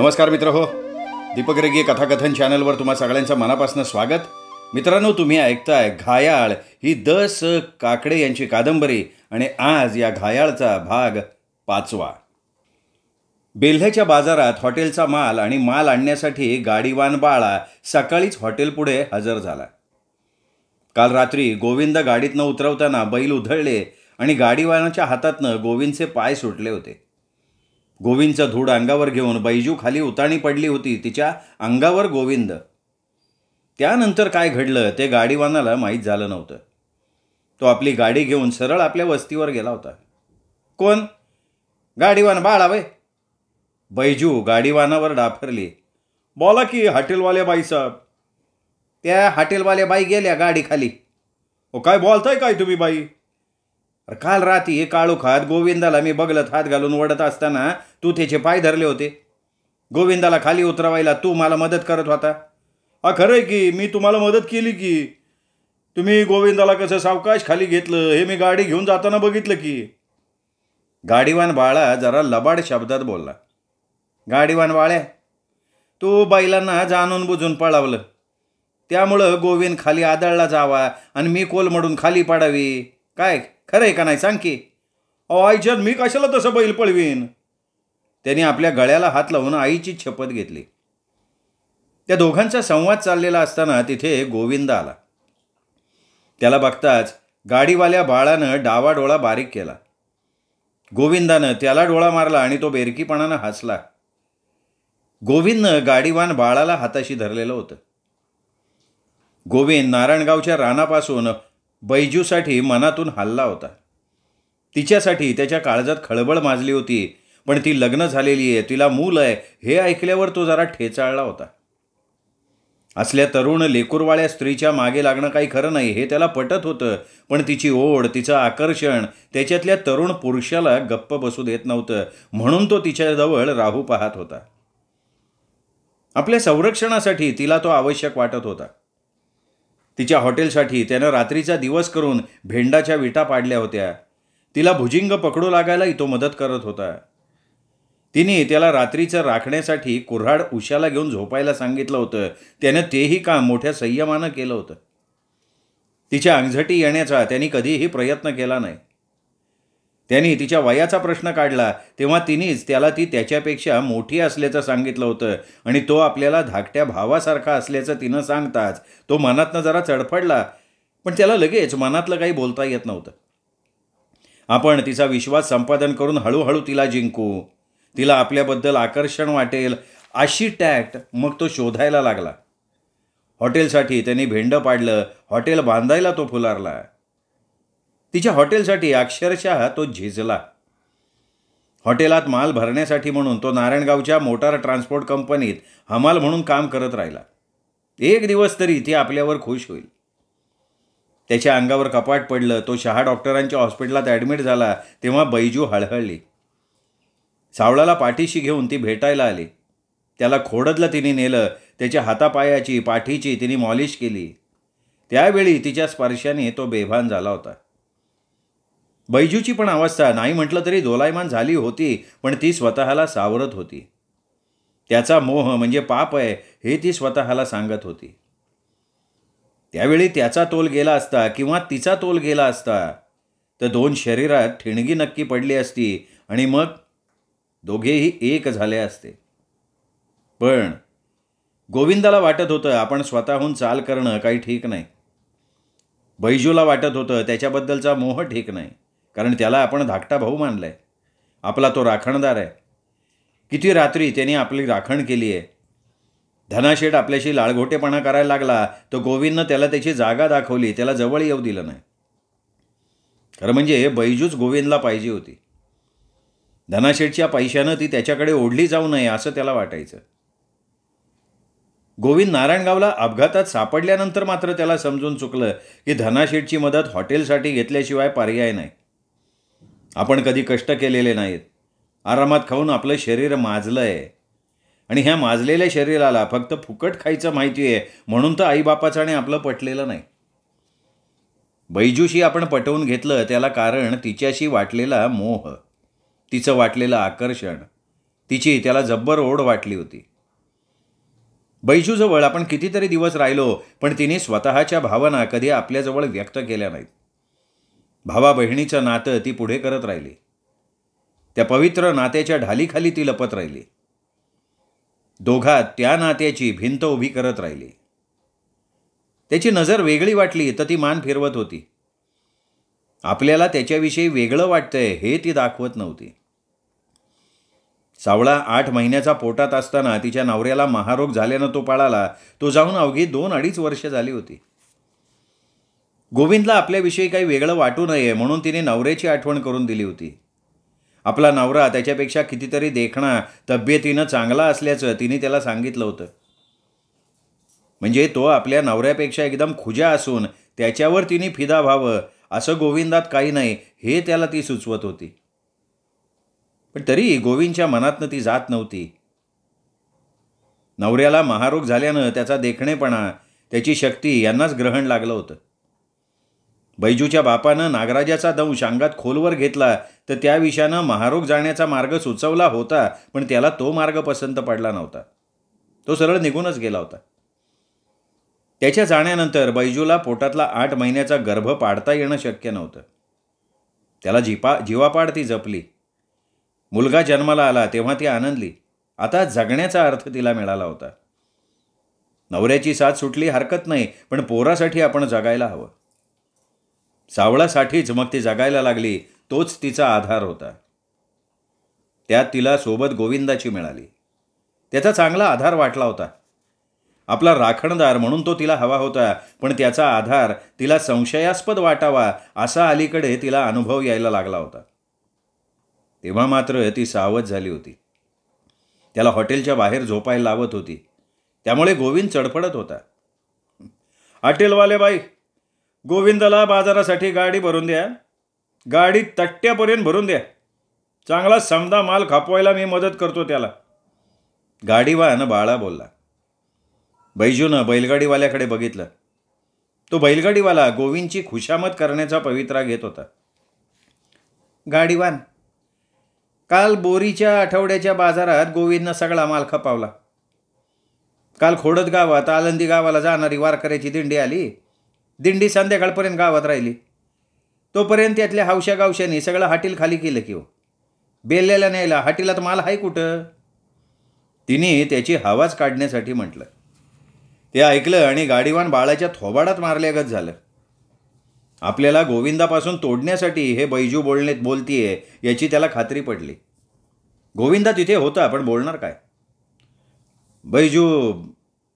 नमस्कार मित्र हो दीपक रेगी कथाकथन चॅनलवर तुम्हा सगळ्यांचं मनापासून स्वागत मित्रांनो तुम्ही ऐकताय घायाळ ही द स काकडे यांची कादंबरी आणि आज या घायाळचा भाग पाचवा बेल्ह्याच्या बाजारात हॉटेलचा माल आणि माल आणण्यासाठी गाडीवान बाळा सकाळीच हॉटेलपुढे हजर झाला काल रात्री गोविंद गाडीतनं उतरवताना बैल उधळले आणि गाडीवानाच्या हातातनं गोविंदचे पाय सुटले होते गोविंदचा धूड अंगावर घेऊन बैजू खाली उताणी पडली होती तिच्या अंगावर गोविंद त्यानंतर काय घडलं ते गाडीवानाला माहीत झालं नव्हतं तो आपली गाडी घेऊन सरळ आपल्या वस्तीवर गेला होता कोण गाडीवान बाळावे बैजू गाडीवानावर डाफरली बोला की हॉटेलवाले बाईसाहेब त्या हॉटेलवाल्या बाई गेल्या खाली ओ काय बोलताय काय तुम्ही बाई अरे काल राती काळोखात गोविंदाला मी बगलत हात घालून ओढत असताना तू त्याचे पाय धरले होते गोविंदाला खाली उतरवायला तू मला मदत करत होता हा खरं आहे की मी तुम्हाला मदत केली की तुम्ही गोविंदाला कसं सावकाश खाली घेतलं हे मी गाडी घेऊन जाताना बघितलं की गाडीवान बाळा जरा लबाड शब्दात बोलला गाडीवान बाळ्या तू बैलांना जाणून बुजून पळावलं त्यामुळं गोविंद खाली आदळला जावा आणि मी कोलमडून खाली पाडावी काय खरं आहे का नाही सांग की अहो आईच्यात मी कशाला तसं बैल पळवीन त्याने आपल्या गळ्याला हात लावून आईची शपथ घेतली त्या दोघांचा संवाद चाललेला असताना तिथे गोविंद आला त्याला बघताच गाडीवाल्या बाळानं डावा डोळा बारीक केला गोविंदानं त्याला डोळा मारला आणि तो बेरकीपणानं हसला गोविंदनं गाडीवान बाळाला हाताशी धरलेलं होतं गोविंद नारायणगावच्या रानापासून बैजूसाठी मनातून हल्ला होता तिच्यासाठी त्याच्या काळजात खळबळ माजली होती पण ती लग्न झालेली आहे तिला मूल आहे हे ऐकल्यावर तो जरा ठेचाळला होता असल्या तरुण लेकुरवाळ्या स्त्रीच्या मागे लागणं काही खरं नाही हे त्याला पटत होतं पण तिची ओढ तिचं आकर्षण त्याच्यातल्या तरुण पुरुषाला गप्प बसू देत नव्हतं म्हणून तो तिच्याजवळ राहू पाहत होता आपल्या संरक्षणासाठी तिला तो आवश्यक वाटत होता तिच्या हॉटेलसाठी त्यानं रात्रीचा दिवस करून भेंडाच्या विटा पाडल्या होत्या तिला भुजिंग पकडू लागायलाही तो मदत करत होता तिने त्याला रात्रीचं राखण्यासाठी कुऱ्हाड उशाला घेऊन झोपायला सांगितलं होतं त्यानं तेही काम मोठ्या संयमानं केलं होतं तिच्या अंगझटी येण्याचा त्यांनी कधीही प्रयत्न केला नाही त्यांनी तिच्या वयाचा प्रश्न काढला तेव्हा तिनेच त्याला ती त्याच्यापेक्षा मोठी असल्याचं सांगितलं होतं आणि तो आपल्याला धाकट्या भावासारखा असल्याचं तिनं सांगताच तो मनातनं जरा चडफडला पण त्याला लगेच मनातलं काही बोलता येत नव्हतं आपण तिचा विश्वास संपादन करून हळूहळू तिला जिंकू तिला आपल्याबद्दल आकर्षण वाटेल अशी टॅक्ट मग तो शोधायला लागला हॉटेलसाठी त्यांनी भेंडं पाडलं हॉटेल बांधायला तो फुलारला तिच्या हॉटेलसाठी अक्षरशः तो झिजला हॉटेलात माल भरण्यासाठी म्हणून तो नारायणगावच्या मोटार ट्रान्सपोर्ट कंपनीत हमाल म्हणून काम करत राहिला एक दिवस तरी ती आपल्यावर खुश होईल त्याच्या अंगावर कपाट पडलं तो शहा डॉक्टरांच्या हॉस्पिटलात ॲडमिट झाला तेव्हा बैजू हळहळली सावळाला पाठीशी घेऊन ती भेटायला आली त्याला खोडदलं तिने नेलं त्याच्या हातापायाची पाठीची तिने मॉलिश केली त्यावेळी तिच्या स्पर्शाने तो बेभान झाला होता बैजूची पण अवस्था नाही म्हटलं तरी दोलायमान झाली होती पण ती स्वतःला सावरत होती त्याचा मोह म्हणजे पाप आहे हे ती स्वतःला सांगत होती त्यावेळी त्याचा तोल गेला असता किंवा तिचा तोल गेला असता तर दोन शरीरात ठिणगी नक्की पडली असती आणि मग दोघेही एक झाले असते पण गोविंदाला वाटत होतं आपण स्वतःहून चाल करणं काही ठीक नाही बैजूला वाटत होतं त्याच्याबद्दलचा मोह ठीक नाही कारण त्याला आपण धाकटा भाऊ मानला आहे आपला तो राखणदार आहे किती रात्री त्याने आपली राखण केली आहे धनाशेठ आपल्याशी लाळघोटेपणा करायला लागला तर गोविंदनं त्याला त्याची जागा दाखवली त्याला जवळ येऊ दिलं नाही खरं म्हणजे बैजूच गोविंदला पाहिजे होती धनाशेठच्या पैशानं ती त्याच्याकडे ओढली जाऊ नये असं त्याला वाटायचं गोविंद नारायणगावला अपघातात सापडल्यानंतर मात्र त्याला समजून चुकलं की धनाशेठची मदत हॉटेलसाठी घेतल्याशिवाय पर्याय नाही आपण कधी कष्ट केलेले नाहीत आरामात खाऊन आपलं शरीर माजलं आहे आणि ह्या माजलेल्या शरीराला फक्त फुकट खायचं माहिती आहे म्हणून तर आईबापाचं आणि आपलं पटलेलं नाही बैजूशी आपण पटवून घेतलं त्याला कारण तिच्याशी वाटलेला मोह तिचं वाटलेलं आकर्षण तिची त्याला जब्बर ओढ वाटली होती बैजूजवळ आपण कितीतरी दिवस राहिलो पण तिने स्वतःच्या भावना कधी आपल्याजवळ व्यक्त केल्या नाहीत भावा बहिणीचं नातं ती पुढे करत राहिली त्या पवित्र नात्याच्या ढालीखाली ती लपत राहिली दोघात त्या नात्याची भिंत उभी करत राहिली त्याची नजर वेगळी वाटली तर ती मान फिरवत होती आपल्याला त्याच्याविषयी वेगळं वाटतंय हे ती दाखवत नव्हती सावळा आठ महिन्याचा पोटात असताना तिच्या नवऱ्याला महारोग झाल्यानं तो पाळाला तो जाऊन अवघी दोन अडीच वर्ष झाली होती गोविंदला आपल्याविषयी काही वेगळं वाटू नये म्हणून तिने नवऱ्याची आठवण करून दिली होती आपला नवरा त्याच्यापेक्षा कितीतरी देखणा तब्येतीनं चांगला असल्याचं तिने त्याला सांगितलं होतं म्हणजे तो आपल्या नवऱ्यापेक्षा एकदम खुजा असून त्याच्यावर तिने फिदा व्हावं असं गोविंदात काही नाही हे त्याला ती सुचवत होती पण तरी गोविंदच्या मनातनं ती जात नव्हती नवऱ्याला महारोग झाल्यानं त्याचा देखणेपणा त्याची शक्ती यांनाच ग्रहण लागलं होतं बैजूच्या बापानं नागराजाचा दंश अंगात खोलवर घेतला तर त्या विषयानं महारोग जाण्याचा मार्ग सुचवला होता पण त्याला तो मार्ग पसंत पडला नव्हता तो सरळ निघूनच गेला होता त्याच्या जाण्यानंतर बैजूला पोटातला आठ महिन्याचा गर्भ पाडता येणं शक्य नव्हतं त्याला जीपा जीवापाड ती जपली मुलगा जन्माला आला तेव्हा ती आनंदली आता जगण्याचा अर्थ तिला मिळाला होता नवऱ्याची साथ सुटली हरकत नाही पण पोरासाठी आपण जगायला हवं सावळासाठीच मग ती जगायला लागली तोच तिचा आधार होता त्यात तिला सोबत गोविंदाची मिळाली त्याचा चांगला आधार वाटला होता आपला राखणदार म्हणून तो तिला हवा होता पण त्याचा आधार तिला संशयास्पद वाटावा असा अलीकडे तिला अनुभव यायला लागला होता तेव्हा मात्र ती सावध झाली होती त्याला हॉटेलच्या बाहेर झोपायला लावत होती त्यामुळे गोविंद चडफडत होता हॉटेलवाले बाई गोविंदला बाजारासाठी गाडी भरून द्या गाडी तट्ट्यापर्यंत भरून द्या चांगला समदा माल खापवायला मी मदत करतो त्याला गाडीवान बाळा बोलला बैजून बैलगाडीवाल्याकडे बघितलं तो बैलगाडीवाला गोविंदची खुशामत करण्याचा पवित्रा घेत होता गाडीवान काल बोरीच्या आठवड्याच्या बाजारात गोविंदनं सगळा माल खपावला काल खोडत गावात आलंदी गावाला जाणारी वारकऱ्याची दिंडी आली दिंडी संध्याकाळपर्यंत गावात राहिली तोपर्यंत यातल्या हावशा गावशाने सगळं हाटील खाली केलं की हो बेललेला न्यायला तर माल आहे कुठं तिने त्याची हवाच काढण्यासाठी म्हटलं ते ऐकलं आणि गाडीवान बाळाच्या थोबाडात मारल्यागत झालं आपल्याला गोविंदापासून तोडण्यासाठी हे बैजू बोलणे आहे याची त्याला खात्री पडली गोविंदा तिथे होता पण बोलणार काय बैजू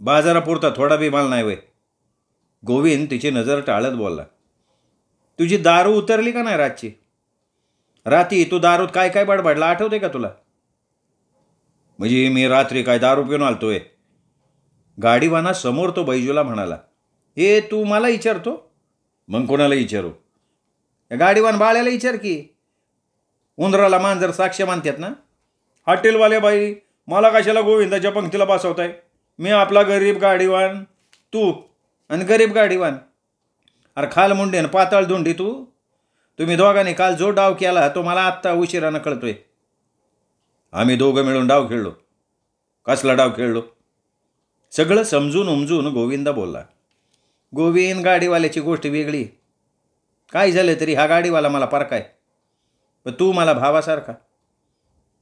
बाजारापुरता थोडा बी माल नाही वय गोविंद तिची नजर टाळत बोलला तुझी दारू उतरली का नाही रातची राती तू दारूत काय काय बडबडला आठवते का तुला म्हणजे मी रात्री काय दारू पिऊन आलतोय गाडीवाना समोर तो बैजूला म्हणाला ए तू मला विचारतो मग कोणाला विचारू गाडीवान बाळ्याला विचार की उंदराला मांजर साक्ष मानतात ना हॉटेलवाले बाई मला कशाला गोविंदाच्या पंक्तीला बसवताय मी आपला गरीब गाडीवान तू आणि गरीब गाडीवान अरे खाल मुंडेन पातळ धुंडी तू तुम्ही दोघांनी काल जो डाव केला तो मला आत्ता उशिरानं कळतोय आम्ही दोघं मिळून डाव खेळलो कसला डाव खेळलो सगळं समजून उमजून गोविंद बोलला गोविंद गाडीवाल्याची गोष्ट वेगळी काय झालं तरी हा गाडीवाला मला आहे पण तू मला भावासारखा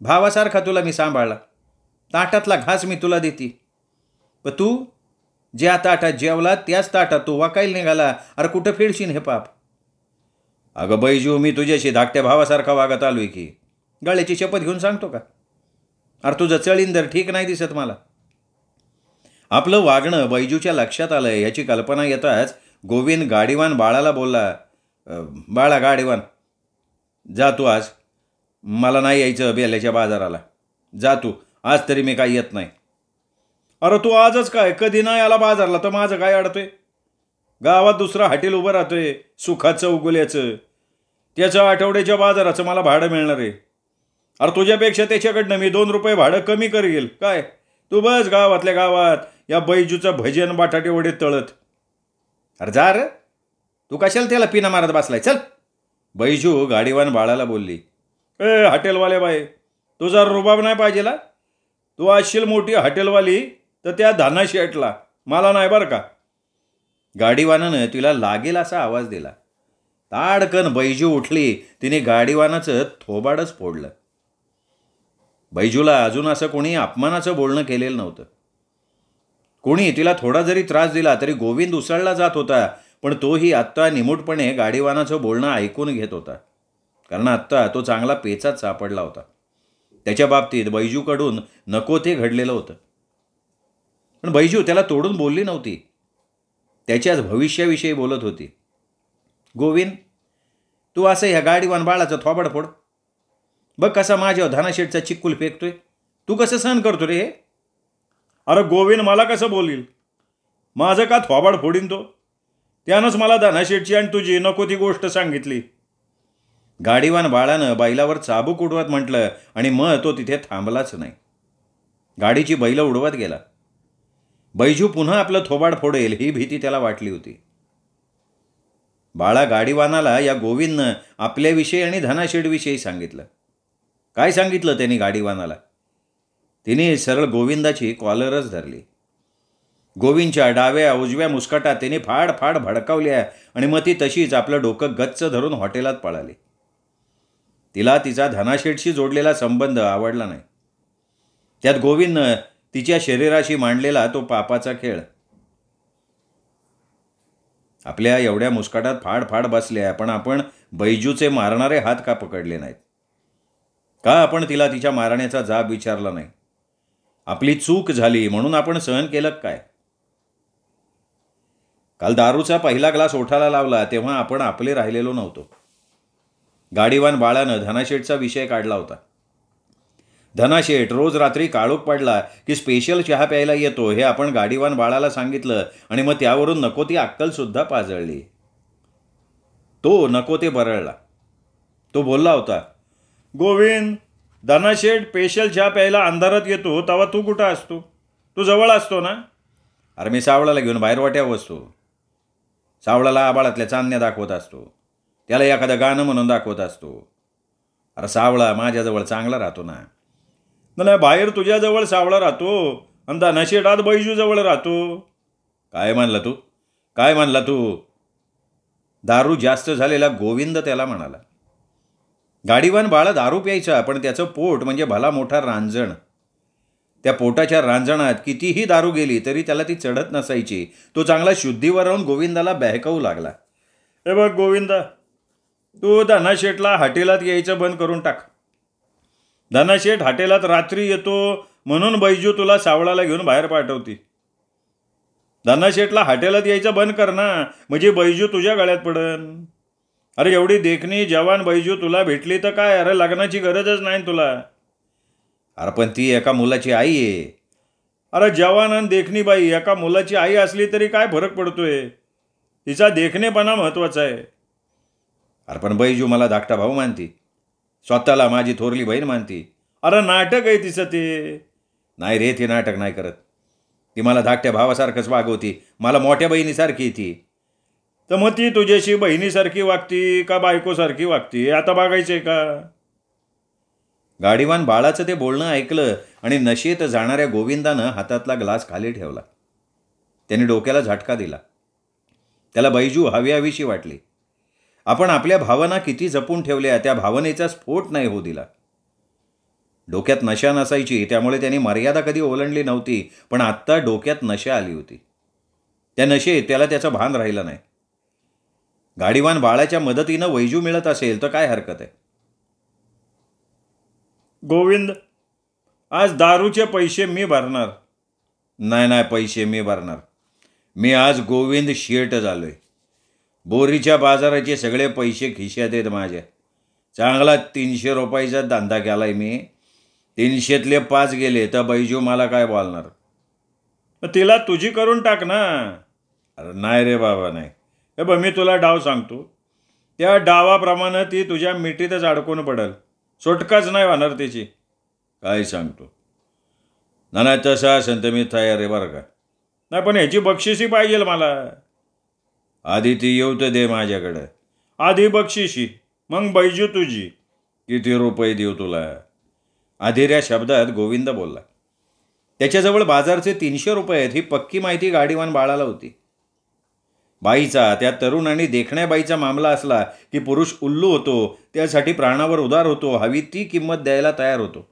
भावासारखा तुला मी सांभाळला ताटातला घास मी तुला देते पण तू ज्या ताटात जेवला त्याच ताटात तो वाकायला निघाला अरे कुठं फिरशीन हे पाप अगं बैजू मी तुझ्याशी धाकट्या भावासारखा वागत आलोय की गळ्याची शपथ घेऊन सांगतो का अरे तुझं चळींदर ठीक नाही दिसत मला आपलं वागणं बैजूच्या लक्षात आलं याची कल्पना येताच गोविंद गाडीवान बाळाला बोलला बाळा गाडीवान जा तू आज मला नाही यायचं बेल्याच्या बाजाराला जा तू आज तरी मी काही येत नाही अरे तू आजच काय कधी नाही आला बाजारला तर माझं काय अडतोय गावात दुसरं हॉटेल उभं राहतोय सुखाचं उगुल्याचं त्याच्या आठवड्याच्या बाजाराचं मला भाडं मिळणार आहे अरे तुझ्यापेक्षा त्याच्याकडनं मी दोन रुपये भाडं कमी करेल काय तू बस गावातल्या गावात या बैजूचं भजन बटाटे वडे तळत अरे जा र तू कशाला त्याला पिना मारत बसलाय चल बैजू गाडीवान बाळाला बोलली ए हॉटेलवाले बाय तुझा रुबाब नाही पाहिजेला तू असशील मोठी हॉटेलवाली तर त्या धानाशी अटला मला नाही बरं का गाडीवानानं तिला लागेल असा आवाज दिला ताडकन बैजू उठली तिने गाडीवानाचं थोबाडच फोडलं बैजूला अजून असं कोणी अपमानाचं बोलणं केलेलं नव्हतं कोणी तिला थोडा जरी त्रास दिला तरी गोविंद उसळला जात होता पण तोही आत्ता निमूटपणे गाडीवानाचं बोलणं ऐकून घेत होता कारण आत्ता तो चांगला पेचाच सापडला होता त्याच्या बाबतीत बैजूकडून नको ते घडलेलं होतं पण बैजू हो, त्याला तोडून बोलली नव्हती त्याच्याच भविष्याविषयी बोलत होती गोविंद तू असं ह्या गाडीवान बाळाचं थोबड फोड बघ कसा माझ्या धानाशेठचा चिक्कुल फेकतोय तू कसं सहन करतो रे हे अरे गोविंद मला कसं बोलील माझं का थोबाड फोडीन तो त्यानंच मला धनाशेठची आणि तुझी नको ती गोष्ट सांगितली गाडीवान बाळानं बैलावर चाबूक उडवत म्हटलं आणि मग तो तिथे थांबलाच नाही गाडीची बैलं उडवत गेला बैजू पुन्हा आपलं थोबाड फोडेल ही भीती त्याला वाटली होती बाळा गाडीवानाला या गोविंदनं आपल्याविषयी आणि धनाशेडविषयी सांगितलं काय सांगितलं त्यांनी गाडीवानाला तिने सरळ गोविंदाची कॉलरच धरली गोविंदच्या डाव्या उजव्या मुस्कटात तिने फाड फाड भडकावल्या आणि मग ती तशीच आपलं डोकं गच्च धरून हॉटेलात पळाली तिला तिचा धनाशेडशी जोडलेला संबंध आवडला नाही त्यात गोविंदनं तिच्या शरीराशी मांडलेला तो पापाचा खेळ आपल्या एवढ्या मुस्काटात फाड फाड बसले आहे पण आपण बैजूचे मारणारे हात का पकडले नाहीत का आपण तिला तिच्या मारण्याचा जाब विचारला नाही आपली चूक झाली म्हणून आपण सहन केलं काय काल दारूचा पहिला ग्लास ओठाला लावला तेव्हा आपण आपले राहिलेलो नव्हतो गाडीवान बाळानं धनाशेठचा विषय काढला होता धनाशेठ रोज रात्री काळोख पडला की स्पेशल चहा प्यायला येतो हे आपण गाडीवान बाळाला सांगितलं आणि मग त्यावरून नको ती अक्कलसुद्धा पाजळली तो नको ते बरळला तो बोलला होता गोविंद धनाशेठ स्पेशल चहा प्यायला अंधारात येतो तेव्हा तू कुठं असतो तू जवळ असतो ना अरे मी सावळाला घेऊन बाहेर वाट्यावर असतो सावळाला आबाळातल्या चांदण्या दाखवत असतो त्याला एखादं गाणं म्हणून दाखवत असतो अरे सावळा माझ्याजवळ चांगला राहतो ना नाही बाहेर तुझ्याजवळ सावळा राहतो आणि दानाशेटात बैजूजवळ राहतो काय मानला तू काय मानला तू दारू जास्त झालेला गोविंद त्याला म्हणाला गाडीवान बाळा दारू प्यायचा पण त्याचं पोट म्हणजे भला मोठा रांजण त्या पोटाच्या रांजणात कितीही दारू गेली तरी त्याला ती चढत नसायची तो चांगला शुद्धीवर राहून गोविंदाला बहकावू लागला हे बघ गोविंदा तू दानाशेटला हटेलात हॉटेलात यायचं बंद करून टाक धनाशेठ हाटेलात रात्री येतो म्हणून बैजू तुला सावळाला घेऊन बाहेर पाठवते धनाशेठला हाटेलात यायचं बंद कर ना म्हणजे बैजू तुझ्या गळ्यात पडन अरे एवढी देखणी जवान बैजू तुला भेटली तर काय अरे लग्नाची गरजच नाही तुला अरे पण ती एका मुलाची आई आहे अरे जवान आणि देखणी बाई एका मुलाची आई असली तरी काय फरक पडतोय तिचा देखणेपणा महत्वाचा आहे अरे पण बैजू मला धाकटा भाऊ मानती स्वतःला माझी थोरली बहीण मानती अरे नाटक आहे तिचं ते नाही रे ती नाटक नाही करत ती मला धाकट्या भावासारखंच वागवती मला मोठ्या बहिणीसारखी ती तर मग ती तुझ्याशी बहिणीसारखी वागती का बायकोसारखी वागती आता बघायचं आहे का गाडीवान बाळाचं ते बोलणं ऐकलं आणि नशेत जाणाऱ्या गोविंदानं हातातला ग्लास खाली ठेवला त्याने डोक्याला झटका दिला त्याला बैजू हवी हवीशी वाटली आपण आपल्या भावना किती जपून ठेवल्या त्या भावनेचा स्फोट नाही होऊ दिला डोक्यात नशा नसायची त्यामुळे त्यांनी मर्यादा कधी ओलांडली नव्हती पण आत्ता डोक्यात नशा आली होती त्या नशेत त्याला त्याचं भान राहिलं नाही गाडीवान बाळाच्या मदतीनं वैजू मिळत असेल तर काय हरकत आहे गोविंद आज दारूचे पैसे मी भरणार नाही नाही पैसे मी भरणार मी आज गोविंद शेट झालोय बोरीच्या बाजाराचे सगळे पैसे खिशात आहेत माझ्या चांगला तीनशे रुपयाचा धंदा केला आहे मी तीनशेतले पाच गेले तर बैजू मला काय बोलणार मग तिला तुझी करून टाक ना अरे नाही रे बाबा नाही हे बघ मी तुला डाव सांगतो त्या डावाप्रमाणे ती तुझ्या मिठीतच अडकून पडेल सुटकाच नाही होणार तिची काय सांगतो ना नाही तसं असेल तर मी तयार आहे बरं का नाही पण ह्याची बक्षिसी पाहिजे मला आधी ती येऊ तर दे माझ्याकडं आधी बक्षिशी मग बैजू तुझी किती रुपये देऊ तुला आधीऱ्या शब्दात गोविंद बोलला त्याच्याजवळ बाजारचे तीनशे रुपये आहेत ही पक्की माहिती गाडीवान बाळाला होती बाईचा त्या तरुण आणि देखण्या बाईचा मामला असला की पुरुष उल्लू होतो त्यासाठी प्राणावर उदार होतो हवी ती किंमत द्यायला तयार होतो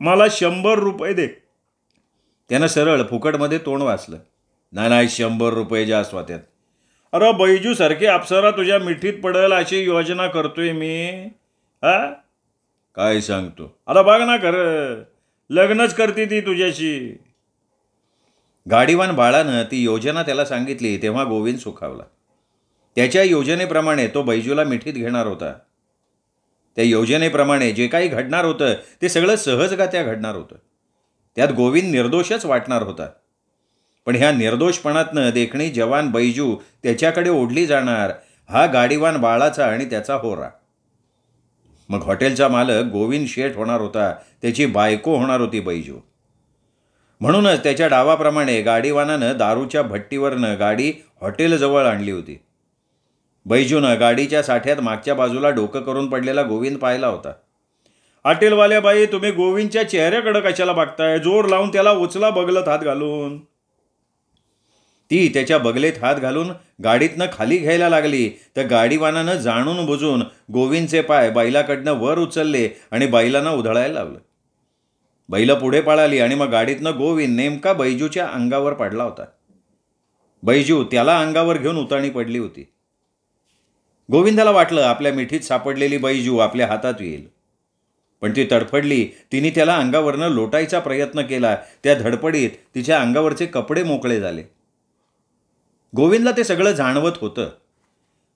मला शंभर रुपये दे त्यानं सरळ फुकटमध्ये तोंड वाचलं नाही नाही शंभर रुपये जास्त अरे अरे सारखी अप्सरा तुझ्या मिठीत पडेल अशी योजना करतोय मी हा काय सांगतो अरे बघ ना कर लग्नच करते ती तुझ्याशी गाडीवान बाळानं ती योजना त्याला सांगितली तेव्हा गोविंद सुखावला त्याच्या योजनेप्रमाणे तो बैजूला मिठीत घेणार होता त्या योजनेप्रमाणे जे काही घडणार होतं ते सगळं सहजगात्या घडणार होतं त्यात गोविंद निर्दोषच वाटणार होता पण ह्या निर्दोषपणातनं देखणी जवान बैजू त्याच्याकडे ओढली जाणार हा गाडीवान बाळाचा आणि त्याचा होरा मग हॉटेलचा मालक गोविंद शेठ होणार होता त्याची बायको होणार होती बैजू म्हणूनच त्याच्या डावाप्रमाणे गाडीवानानं दारूच्या भट्टीवरनं गाडी हॉटेलजवळ आणली होती बैजूनं गाडीच्या साठ्यात मागच्या बाजूला डोकं करून पडलेला गोविंद पाहिला होता हॉटेलवाल्या बाई तुम्ही गोविंदच्या चेहऱ्याकडं कशाला बघताय जोर लावून त्याला उचला बगलत हात घालून ती त्याच्या बगलेत हात घालून गाडीतनं खाली घ्यायला लागली तर गाडीवानानं जाणून बुजून गोविंदचे पाय बैलाकडनं वर उचलले आणि बैलांना उधळायला लावलं बैलं पुढे पाळाली आणि मग गाडीतनं गोविंद नेमका बैजूच्या अंगावर पडला होता बैजू त्याला अंगावर घेऊन उताणी पडली होती गोविंदाला वाटलं आपल्या मिठीत सापडलेली बैजू आपल्या हातात येईल पण ती तडफडली तिने त्याला अंगावरनं लोटायचा प्रयत्न केला त्या धडपडीत तिच्या अंगावरचे कपडे मोकळे झाले गोविंदला ते सगळं जाणवत होतं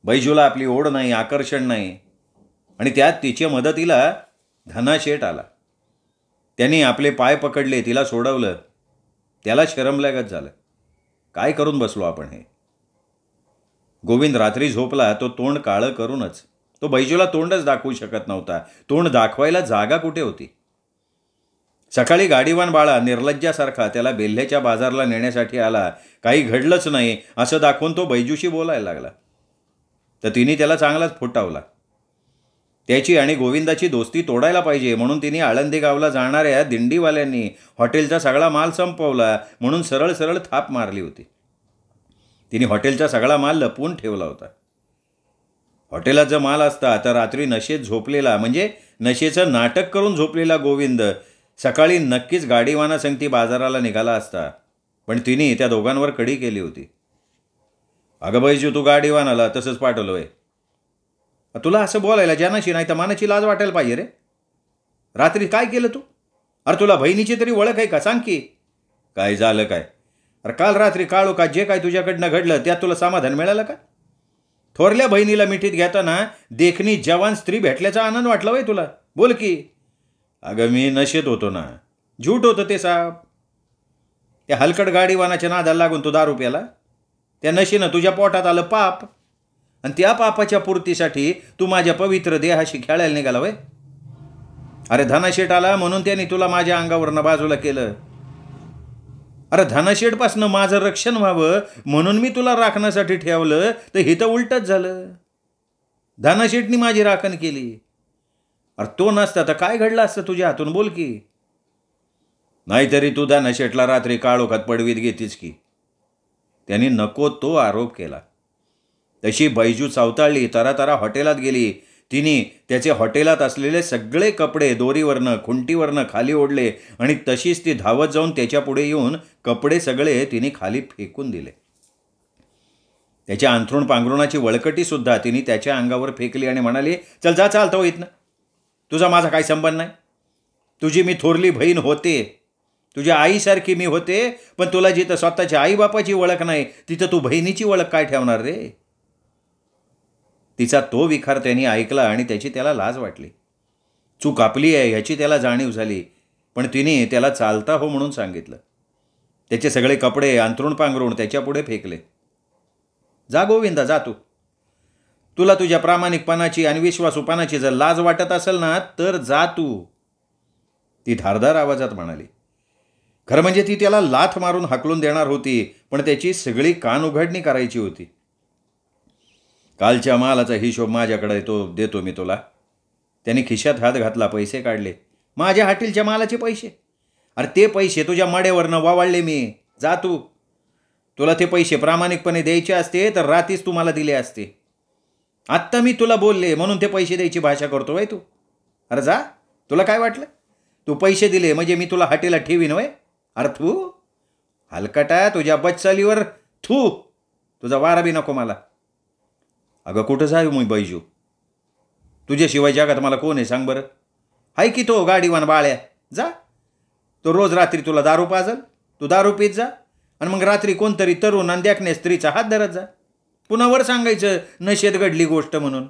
बैजूला आपली ओढ नाही आकर्षण नाही आणि त्यात तिच्या मदतीला धनाशेट आला त्यांनी आपले पाय पकडले तिला सोडवलं त्याला शरमल्यागत झालं काय करून बसलो आपण हे गोविंद रात्री झोपला तो तोंड काळं करूनच तो बैजूला तोंडच दाखवू शकत नव्हता तोंड दाखवायला जागा कुठे होती सकाळी गाडीवान बाळा निर्लज्जासारखा त्याला बेल्ह्याच्या बाजारला नेण्यासाठी आला काही घडलंच नाही असं दाखवून तो बैजूशी बोलायला लागला तर तिने त्याला चांगलाच फुटावला त्याची आणि गोविंदाची दोस्ती तोडायला पाहिजे म्हणून तिने आळंदी गावला जाणाऱ्या दिंडीवाल्यांनी हॉटेलचा सगळा माल संपवला म्हणून सरळ सरळ थाप मारली होती तिने हॉटेलचा सगळा माल लपवून ठेवला होता हॉटेलात जर माल असता तर रात्री नशेत झोपलेला म्हणजे नशेचं नाटक करून झोपलेला गोविंद सकाळी नक्कीच गाडीवाना संगती बाजाराला निघाला असता पण तिने त्या दोघांवर कडी केली होती अगं बैजू तू गाडीवानाला तसंच पाठवलं आहे तुला असं बोलायला ज्यानाशी नाही तर मानाची लाज वाटायला पाहिजे रे रात्री काय केलं तू अरे तुला बहिणीची तरी ओळख आहे का सांग की काय झालं काय अरे काल रात्री काळू का जे काय तुझ्याकडनं घडलं त्यात तुला समाधान मिळालं का थोरल्या बहिणीला मिठीत घेताना देखणी जवान स्त्री भेटल्याचा आनंद वाटला वय तुला बोल की अगं मी नशेत होतो ना झूट होतं ते साप त्या हलकट गाडीवानाच्या नादाला लागून तो दारू प्याला त्या नशेनं तुझ्या पोटात आलं पाप आणि त्या पापाच्या पूर्तीसाठी तू माझ्या पवित्र देहाशी खेळायला निघाला वय अरे धनाशेट आला म्हणून त्याने तुला माझ्या अंगावरनं बाजूला केलं अरे धनाशेटपासनं माझं रक्षण व्हावं म्हणून मी तुला राखण्यासाठी ठेवलं तर हे तर उलटच झालं धनाशेटनी माझी राखण केली अरे तो नसता तर काय घडलं असतं तुझ्या हातून बोल की नाहीतरी तू नशेटला नशेटला रात्री काळोखात पडवीत घेतीस की त्यांनी नको तो आरोप केला तशी बैजू चावताळली तरातरा हॉटेलात गेली तिने त्याचे हॉटेलात असलेले सगळे कपडे दोरीवरनं खुंटीवरनं खाली ओढले आणि तशीच ती धावत जाऊन त्याच्यापुढे येऊन कपडे सगळे तिने खाली फेकून दिले त्याच्या अंथरूण पांघरुणाची वळकटीसुद्धा तिने त्याच्या अंगावर फेकली आणि म्हणाली चल जा होईत ना तुझा माझा काही संबंध नाही तुझी मी थोरली बहीण होते तुझ्या आईसारखी मी होते पण तुला जिथं स्वतःची आईबापाची ओळख नाही तिथं तू बहिणीची ओळख काय ठेवणार रे तिचा तो विखार त्यांनी ऐकला आणि त्याची त्याला लाज वाटली चूक आपली आहे ह्याची त्याला जाणीव झाली पण तिने त्याला चालता हो म्हणून सांगितलं त्याचे सगळे कपडे अंथरूण पांघरूण त्याच्यापुढे फेकले जा गोविंदा जा तू तुला तुझ्या प्रामाणिकपणाची आणि विश्वासूपणाची जर लाज वाटत असेल ना तर जा तू ती धारदार आवाजात म्हणाली खरं म्हणजे ती त्याला लाथ मारून हाकलून देणार होती पण त्याची सगळी कान उघडणी करायची होती कालच्या मालाचा हिशोब माझ्याकडे तो देतो मी तुला त्याने खिशात हात घातला पैसे काढले माझ्या हाटीलच्या मालाचे पैसे अरे ते पैसे तुझ्या मडेवरनं वावाळले मी जा तू तुला ते पैसे प्रामाणिकपणे द्यायचे असते तर रातीच तुम्हाला दिले असते आत्ता मी तुला बोलले म्हणून ते पैसे द्यायची भाषा करतो वय तू अरे जा तुला काय वाटलं तू पैसे दिले म्हणजे मी तुला हाटेला ठेवीन वय अरे थू हलकटा तुझ्या बच्चालीवर थू तुझा वारा बी नको मला अगं कुठं जाय मी बैजू तुझ्याशिवाय जगात मला कोण आहे सांग बरं हाय की तो गाडीवान बाळ्या जा तो रोज रात्री तुला दारू पाजल तू दारू पीत जा आणि मग रात्री कोणतरी तरुण आणि देखण्या स्त्रीचा हात धरत जा पुन्हा वर सांगायचं नशेत घडली गोष्ट म्हणून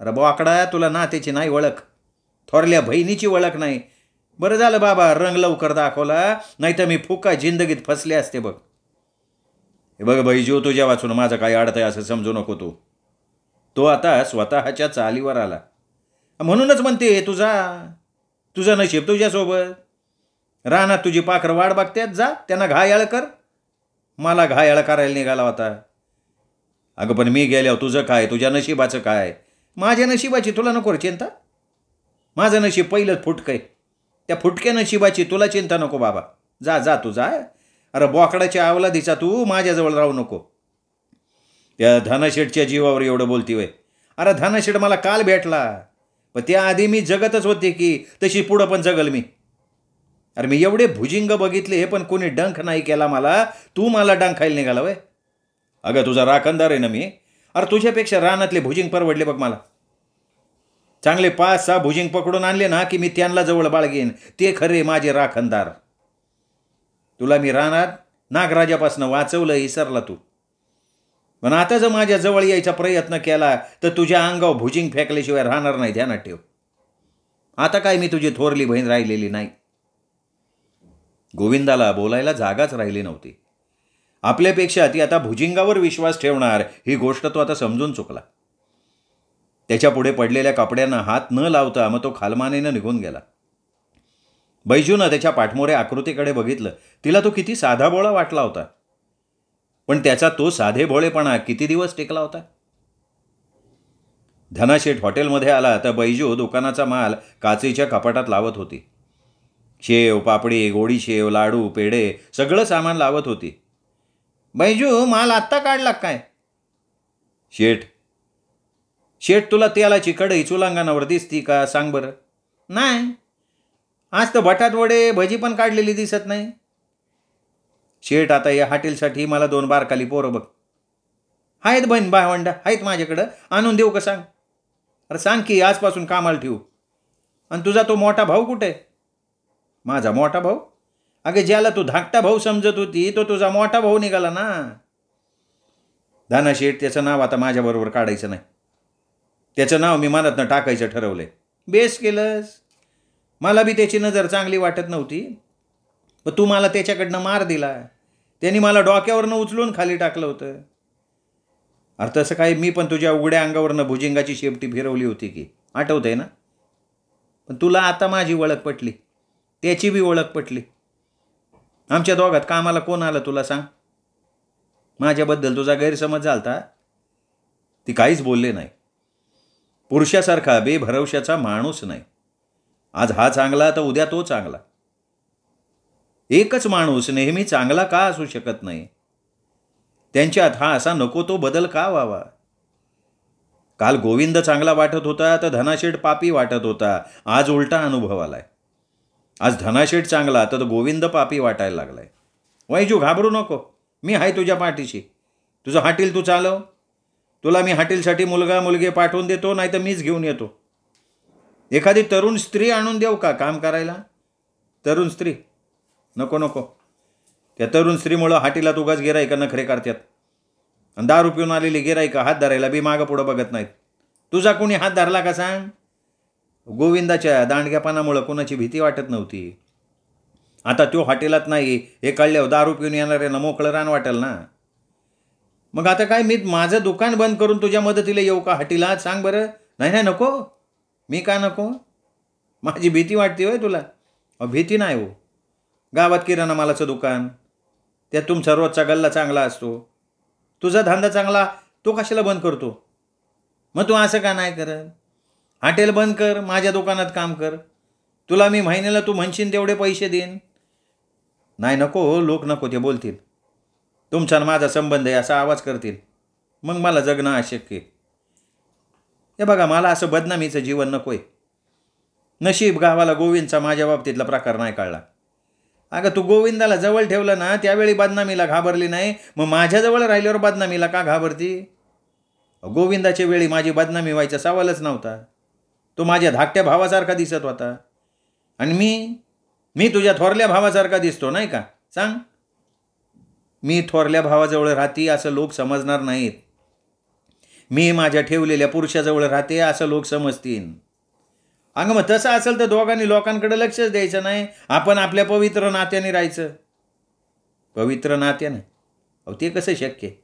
अरे आकडा तुला नात्याची नाही ओळख थोरल्या बहिणीची ओळख नाही बरं झालं बाबा रंग लवकर दाखवला नाही तर मी फुका जिंदगीत फसले असते बघ हे बघ बैजू तुझ्या वाचून माझं काही अडत आहे असं समजू नको तू तो आता स्वतःच्या चालीवर आला म्हणूनच म्हणते तुझा तुझं नशीब तुझ्यासोबत राणा तुझी पाखरं वाढ बागतात जा त्यांना घायाळ कर मला घायाळ करायला निघाला होता अगं पण मी गेल्यावर तुझं काय तुझ्या नशिबाचं काय माझ्या नशिबाची तुला नको चिंता माझं नशीब पहिलं फुटकं त्या फुटक्या नशिबाची तुला चिंता नको बाबा जा जा तू जा अरे बोकडाच्या अवलादीचा तू माझ्याजवळ राहू नको त्या धनाशेडच्या जीवावर एवढं बोलती वय अरे धनशेठ मला काल भेटला पण त्याआधी मी जगतच होते की तशी पुढं पण जगल मी अरे मी एवढे भुजिंग बघितले हे पण कोणी डंख नाही केला मला तू मला डंखायला निघाला वय अगं तुझा राखणदार आहे ना मी अरे तुझ्यापेक्षा रानातले भुजिंग परवडले बघ मला चांगले पाच सहा भुजिंग पकडून आणले ना की मी त्यांना जवळ बाळगेन ते खरे माझे राखणदार तुला मी रानात नागराजापासनं वाचवलं इसरला तू पण आता जर माझ्या जवळ यायचा प्रयत्न केला तर तुझ्या अंगावर भुजिंग फेकल्याशिवाय राहणार नाही ध्यानात ठेव आता काय मी तुझी थोरली बहीण राहिलेली नाही गोविंदाला बोलायला जागाच राहिली नव्हती आपल्यापेक्षा ती आता भुजिंगावर विश्वास ठेवणार ही गोष्ट तो आता समजून चुकला त्याच्या पुढे पडलेल्या कपड्यांना हात न लावता मग तो खालमानेनं निघून गेला बैजूनं त्याच्या पाठमोऱ्या आकृतीकडे बघितलं तिला तो किती साधा बोळा वाटला होता पण त्याचा तो साधे भोळेपणा किती दिवस टिकला होता धनाशेठ हॉटेलमध्ये आला तर बैजू दुकानाचा माल काचेच्या कपाटात लावत होती शेव पापडी गोडीशेव लाडू पेढे सगळं सामान लावत होती बैजू माल आत्ता काढला काय शेठ शेठ तुला तेलाची कढई चुलांगणावर दिसती का सांग बरं नाही आज तर भटात वडे भजी पण काढलेली दिसत नाही शेठ आता या हॉटेलसाठी मला दोन बारकाली पोरं बघ आहेत बहीण भावंडा आहेत माझ्याकडं आणून देऊ का सांग अरे सांग की आजपासून कामाला ठेवू आणि तुझा तो मोठा भाऊ कुठे माझा मोठा भाऊ अगं ज्याला तू धाकटा भाऊ समजत होती तो तुझा मोठा भाऊ निघाला ना धानाशेठ त्याचं नाव आता माझ्याबरोबर काढायचं नाही त्याचं नाव मी मनातनं टाकायचं ठरवलंय बेस केलंस मला बी त्याची नजर चांगली वाटत नव्हती पण तू मला त्याच्याकडनं मार दिला त्यांनी मला डोक्यावरनं उचलून खाली टाकलं होतं अरे तसं काय मी पण तुझ्या उघड्या अंगावरनं भुजिंगाची शेपटी फिरवली होती की आठवतं आहे ना पण तुला आता माझी ओळख पटली त्याची बी ओळख पटली आमच्या दोघात कामाला कोण आलं तुला सांग माझ्याबद्दल तुझा गैरसमज झालता ती काहीच बोलले नाही पुरुषासारखा बेभरवशाचा माणूस नाही आज हा चांगला तर उद्या तो चांगला एकच माणूस नेहमी चांगला का असू शकत नाही त्यांच्यात हा असा नको तो बदल का व्हावा काल गोविंद चांगला वाटत होता तर धनाशेठ पापी वाटत होता आज उलटा अनुभव आलाय आज धनाशेठ चांगला तर गोविंद पापी वाटायला लागलाय वैजू घाबरू नको मी आहे तुझ्या पाठीशी तुझं हाटील तू चालव तुला मी हाटीलसाठी मुलगा मुलगी पाठवून देतो नाही तर मीच घेऊन येतो एखादी तरुण स्त्री आणून देऊ का काम करायला तरुण स्त्री नको नको त्या तरुण स्त्रीमुळं हाटीला तुगाच का नखरे करतात आणि दारू पिऊन आलेली गिरायका हात धरायला बी मागं पुढं बघत नाहीत तुझा कोणी हात धरला का सांग गोविंदाच्या दांडग्यापानामुळं कोणाची भीती वाटत नव्हती आता तो हॉटेलात नाही हे काढल्यावर दारू पिऊन ना मोकळं रान वाटेल ना मग आता काय मी माझं दुकान बंद करून तुझ्या मदतीला येऊ का हॉटेलात सांग बरं नाही नाही नको मी का नको माझी भीती वाटते होय तुला भीती नाही हो गावात किराणा मालाचं दुकान त्यात तुमचा रोजचा गल्ला चांगला असतो तुझा धंदा चांगला तो कशाला बंद करतो मग तू असं का नाही करत हॉटेल बंद कर माझ्या दुकानात काम कर तुला मी महिन्याला तू म्हणशील तेवढे पैसे देईन नाही नको लोक नको ते बोलतील तुमचा माझा संबंध आहे असा आवाज करतील मग मला जगणं अशक्य हे बघा मला असं बदनामीचं जीवन नको आहे नशीब गावाला गोविंदचा माझ्या बाबतीतला प्रकार नाही काढला अगं तू गोविंदाला जवळ ठेवलं ना त्यावेळी बदनामीला घाबरली नाही मग माझ्याजवळ राहिल्यावर बदनामीला का घाबरती गोविंदाच्या वेळी माझी बदनामी व्हायचा सवालच नव्हता तो माझ्या धाकट्या भावासारखा दिसत होता आणि मी मी तुझ्या थोरल्या भावासारखा दिसतो नाही का सांग मी थोरल्या भावाजवळ राहते असं लोक समजणार नाहीत मी माझ्या ठेवलेल्या पुरुषाजवळ राहते असं लोक समजतील अंग मग तसं असेल तर दोघांनी लोकांकडे लक्षच द्यायचं नाही आपण आपल्या पवित्र नात्याने राहायचं पवित्र नात्याने अहो ते कसं शक्य आहे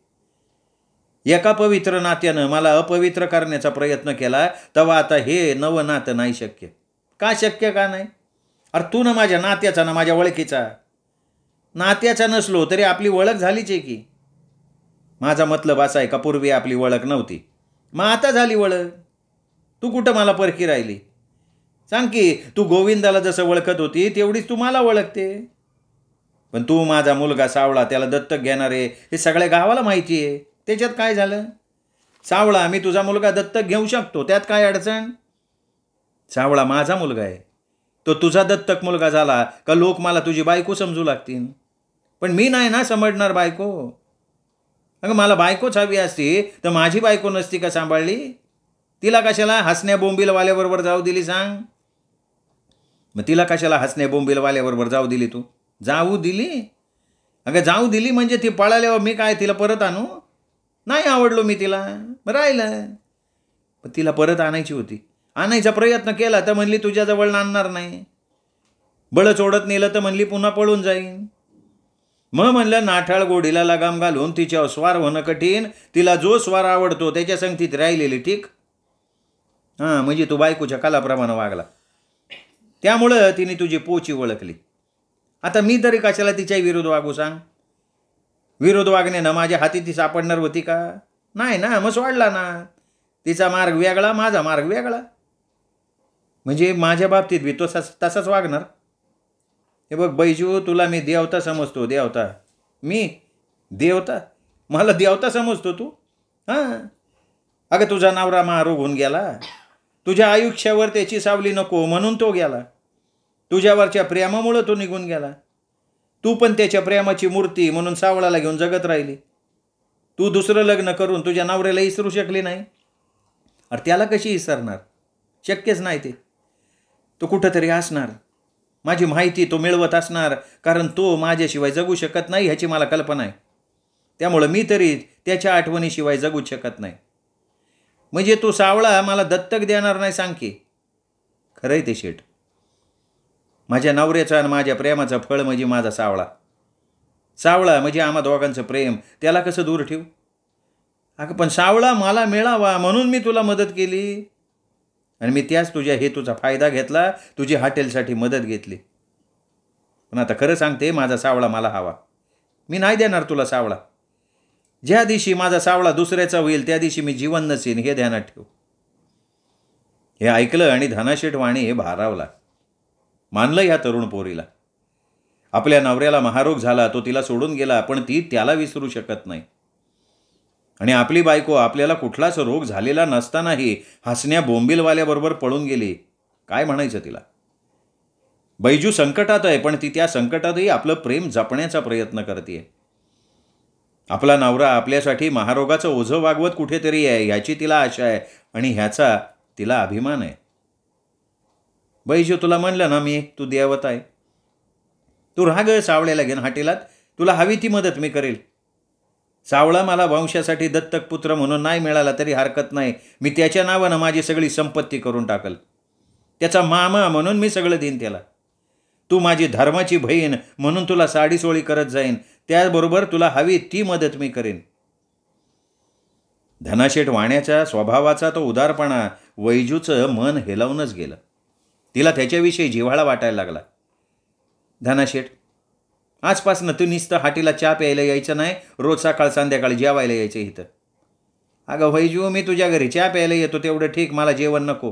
एका पवित्र नात्यानं मला अपवित्र करण्याचा प्रयत्न केला तेव्हा आता हे नवं नातं नाही शक्य का शक्य का नाही अरे तू ना माझ्या नात्याचा ना माझ्या ओळखीचा नात्याचा नसलो तरी आपली ओळख झालीच आहे की माझा मतलब असा आहे का पूर्वी आपली ओळख नव्हती मग आता झाली ओळख तू कुठं मला परकी राहिली सांग की तू गोविंदाला जसं ओळखत होती तेवढीच तू मला ओळखते पण तू माझा मुलगा सावळा त्याला दत्तक घेणारे हे सगळ्या गावाला माहिती आहे त्याच्यात काय झालं सावळा मी तुझा मुलगा दत्तक घेऊ शकतो त्यात काय अडचण सावळा माझा मुलगा आहे तो तुझा दत्तक मुलगा झाला का लोक मला तुझी बायको समजू लागतील पण मी नाही ना समजणार बायको अगं मला बायकोच हवी असती तर माझी बायको नसती का सांभाळली तिला कशाला हसण्या वाल्याबरोबर जाऊ दिली सांग मग तिला कशाला हसण्या वाल्याबरोबर जाऊ दिली तू जाऊ दिली अगं जाऊ दिली म्हणजे ती पळाल्यावर मी काय तिला परत आणू नाही आवडलो मी तिला राहिलं पण तिला परत आणायची होती आणायचा प्रयत्न केला तर म्हणली तुझ्याजवळ आणणार नाही बळ ओढत नेलं तर म्हणली पुन्हा पळून जाईन मग म्हणलं नाठाळ गोडीला लगाम घालून तिच्यावर स्वार होणं कठीण तिला जो स्वार आवडतो त्याच्या संगतीत राहिलेली ठीक हां म्हणजे तू बायकोच्या कालाप्रमाणे वागला त्यामुळं तिने तुझी पोची ओळखली आता मी तरी कशाला तिच्या विरोध वागू सांग विरोध ना माझ्या हाती ती सापडणार होती का नाही ना मग वाढला ना तिचा मार्ग वेगळा माझा मार्ग वेगळा म्हणजे माझ्या बाबतीत बी तो तसाच वागणार हे बघ बैजू तुला मी देवता समजतो देवता मी देवता मला देवता समजतो तू हां अगं तुझा नवरा महारोग होऊन गेला तुझ्या आयुष्यावर त्याची सावली नको म्हणून तो गेला तुझ्यावरच्या प्रेमामुळं तो निघून गेला तू पण त्याच्या प्रेमाची मूर्ती म्हणून सावळाला घेऊन जगत राहिली तू दुसरं लग्न करून तुझ्या नवऱ्याला इसरू शकली नाही अरे त्याला कशी इसरणार शक्यच नाही ते तो कुठंतरी असणार माझी माहिती तो मिळवत असणार कारण तो माझ्याशिवाय जगू शकत नाही ह्याची मला कल्पना आहे त्यामुळं मी तरी त्याच्या आठवणीशिवाय जगू शकत नाही म्हणजे तो सावळा मला दत्तक देणार नाही सांग की खरंय ते शेठ माझ्या नवऱ्याचं आणि माझ्या प्रेमाचं फळ म्हणजे माझा सावळा सावळा म्हणजे आम्हा दोघांचं प्रेम त्याला कसं दूर ठेवू अगं पण सावळा मला मिळावा म्हणून मी तुला मदत केली आणि मी त्याच तुझ्या हेतूचा फायदा घेतला तुझी हॉटेलसाठी मदत घेतली पण आता खरं सांगते माझा सावळा मला हवा मी नाही देणार तुला सावळा ज्या दिवशी माझा सावळा दुसऱ्याचा होईल त्या दिवशी मी जीवन नसेन हे ध्यानात ठेव हे ऐकलं आणि धनाशेठ वाणी हे भारावला मानलं या तरुण पोरीला आपल्या नवऱ्याला महारोग झाला तो तिला सोडून गेला पण ती त्याला विसरू शकत नाही आणि आपली बायको आपल्याला कुठलाच रोग झालेला नसतानाही हसण्या बोंबिलवाल्याबरोबर पळून गेली काय म्हणायचं तिला बैजू संकटात आहे पण ती त्या संकटातही आपलं प्रेम जपण्याचा प्रयत्न करते आपला नवरा आपल्यासाठी महारोगाचं ओझं वागवत कुठेतरी आहे ह्याची तिला आशा आहे आणि ह्याचा तिला अभिमान आहे वैजू तुला म्हणलं ना मी तू देवत आहे तू राग सावळ्याला घेन हाटेलात तुला हवी ती मदत मी करेल सावळा मला वंशासाठी दत्तक पुत्र म्हणून नाही मिळाला तरी हरकत नाही मी त्याच्या नावानं माझी सगळी संपत्ती करून टाकल त्याचा मामा म्हणून मी सगळं देईन त्याला तू माझी धर्माची बहीण म्हणून तुला साडीसोळी करत जाईन त्याचबरोबर तुला हवी ती मदत मी करेन धनाशेठ वाण्याच्या स्वभावाचा तो उदारपणा वैजूचं मन हेलावूनच गेलं तिला त्याच्याविषयी जिव्हाळा वाटायला लागला धनाशेठ आजपासनं तू निस्त हाटीला चहा प्यायला यायचं नाही रोज सकाळ संध्याकाळी जेवायला यायचं इथं अगं वैजू मी तुझ्या घरी चहा प्यायला येतो तेवढं ठीक मला जेवण नको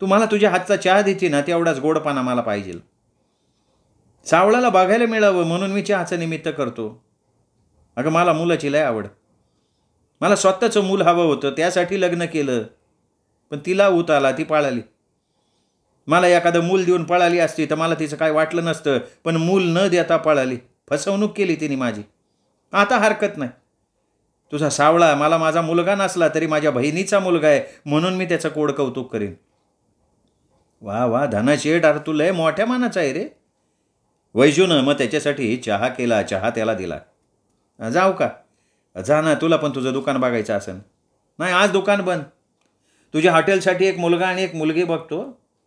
तू मला तुझ्या हातचा चहा देते ना तेवढाच गोडपाना मला पाहिजे सावळाला बघायला मिळावं म्हणून मी चहाचं निमित्त करतो अगं मला मुलाची लय आवड मला स्वतःचं मूल हवं होतं त्यासाठी लग्न केलं पण तिला ऊत आला ती पळाली मला एखादं मूल देऊन पळाली असती तर मला तिचं काय वाटलं नसतं पण मूल न देता पळाली फसवणूक केली तिने माझी आता हरकत नाही तुझा सावळा मला माझा मुलगा नसला तरी माझ्या बहिणीचा मुलगा आहे म्हणून मी त्याचं कोड कौतुक करीन वा वा धनाशेठ अरे तू आहे मोठ्या मानाचा आहे रे वैजूनं मग त्याच्यासाठी चहा केला चहा त्याला दिला जाऊ का जा ना तुला पण तुझं दुकान बघायचं असेल नाही आज दुकान बंद तुझ्या हॉटेलसाठी एक मुलगा आणि एक मुलगी बघतो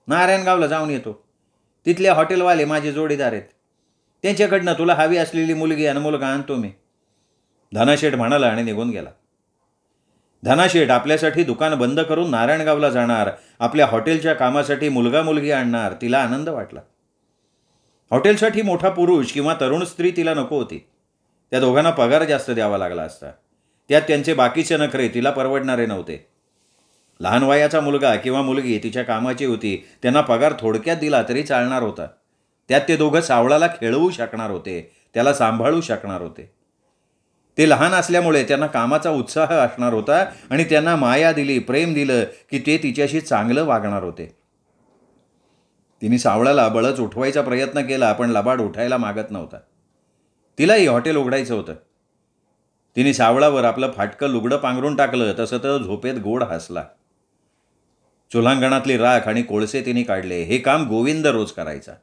नारायणगावला जाऊन येतो तिथले हॉटेलवाले माझे जोडीदार आहेत त्यांच्याकडनं तुला हवी असलेली मुलगी आणि मुलगा आणतो मी धनाशेठ म्हणाला आणि निघून गेला धनाशेठ आपल्यासाठी दुकान बंद करून नारायणगावला जाणार आपल्या हॉटेलच्या कामासाठी मुलगा मुलगी आणणार तिला आनंद वाटला हॉटेलसाठी मोठा पुरुष किंवा तरुण स्त्री तिला नको होती त्या दोघांना पगार जास्त द्यावा लागला असता त्यात त्यांचे बाकीचे नखरे तिला परवडणारे नव्हते लहान वयाचा मुलगा किंवा मुलगी तिच्या कामाची होती त्यांना पगार थोडक्यात दिला तरी चालणार होता त्यात ते दोघं सावळाला खेळवू शकणार होते त्याला सांभाळू शकणार होते ते लहान असल्यामुळे त्यांना कामाचा उत्साह असणार होता आणि त्यांना माया दिली प्रेम दिलं की ते तिच्याशी चांगलं वागणार होते तिने सावळाला बळच उठवायचा प्रयत्न केला पण लबाड उठायला मागत नव्हता तिलाही हॉटेल उघडायचं होतं तिने सावळावर आपलं फाटकं लुगडं पांघरून टाकलं तसं तर झोपेत गोड हसला चुलांगणातली राख आणि कोळसे तिने काढले हे काम गोविंद रोज करायचा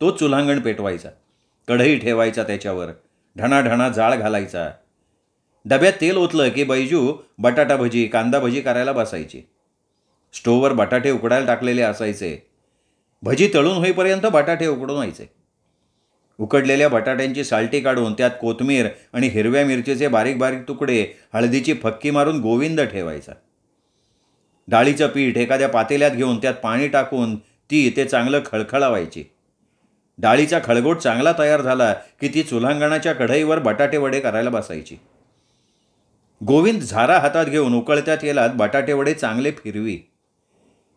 तो चुलांगण पेटवायचा कढई ठेवायचा त्याच्यावर ढणाढणा जाळ घालायचा डब्यात तेल ओतलं की बैजू बटाटा भजी कांदा भजी करायला बसायची स्टोववर बटाटे उकडायला टाकलेले असायचे भजी तळून होईपर्यंत बटाटे उकडून व्हायचे उकडलेल्या बटाट्यांची सालटी काढून त्यात कोथमीर आणि हिरव्या मिरचीचे बारीक बारीक तुकडे हळदीची फक्की मारून गोविंद ठेवायचा डाळीचं पीठ एखाद्या पातेल्यात घेऊन त्यात पाणी टाकून ती ते चांगलं खळखळावायची डाळीचा खळगोट चांगला तयार झाला की ती चुलांगणाच्या कढईवर बटाटे वडे करायला बसायची गोविंद झारा हातात घेऊन उकळत्या तेलात बटाटेवडे चांगले फिरवी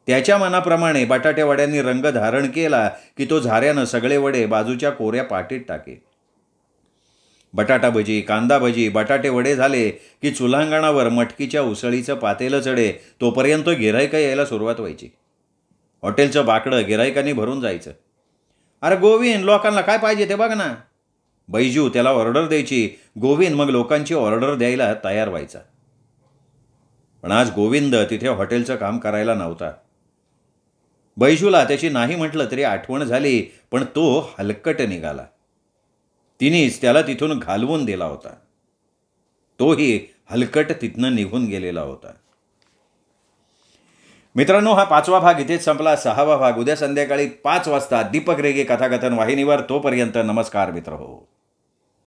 त्याच्या मनाप्रमाणे बटाटेवड्यांनी रंग धारण केला की तो झाऱ्यानं सगळे वडे बाजूच्या कोऱ्या पाटीत टाके बटाटा भजी कांदा भजी बटाटे वडे झाले की चुलांगणावर मटकीच्या उसळीचं पातेलं चढे तोपर्यंत गिरायका यायला सुरुवात व्हायची हॉटेलचं बाकडं गिरायकांनी भरून जायचं अरे गोविंद लोकांना काय पाहिजे ते बघ ना बैजू त्याला ऑर्डर द्यायची गोविंद मग लोकांची ऑर्डर द्यायला तयार व्हायचा पण आज गोविंद तिथे हॉटेलचं काम करायला नव्हता बैजूला त्याची नाही म्हटलं तरी आठवण झाली पण तो हलकट निघाला तिनेच त्याला तिथून घालवून दिला होता तोही हलकट तिथनं निघून गेलेला होता मित्रांनो हा पाचवा भाग इथेच संपला सहावा भाग उद्या संध्याकाळी पाच वाजता दीपक रेगे कथाकथन वाहिनीवर तोपर्यंत नमस्कार मित्र हो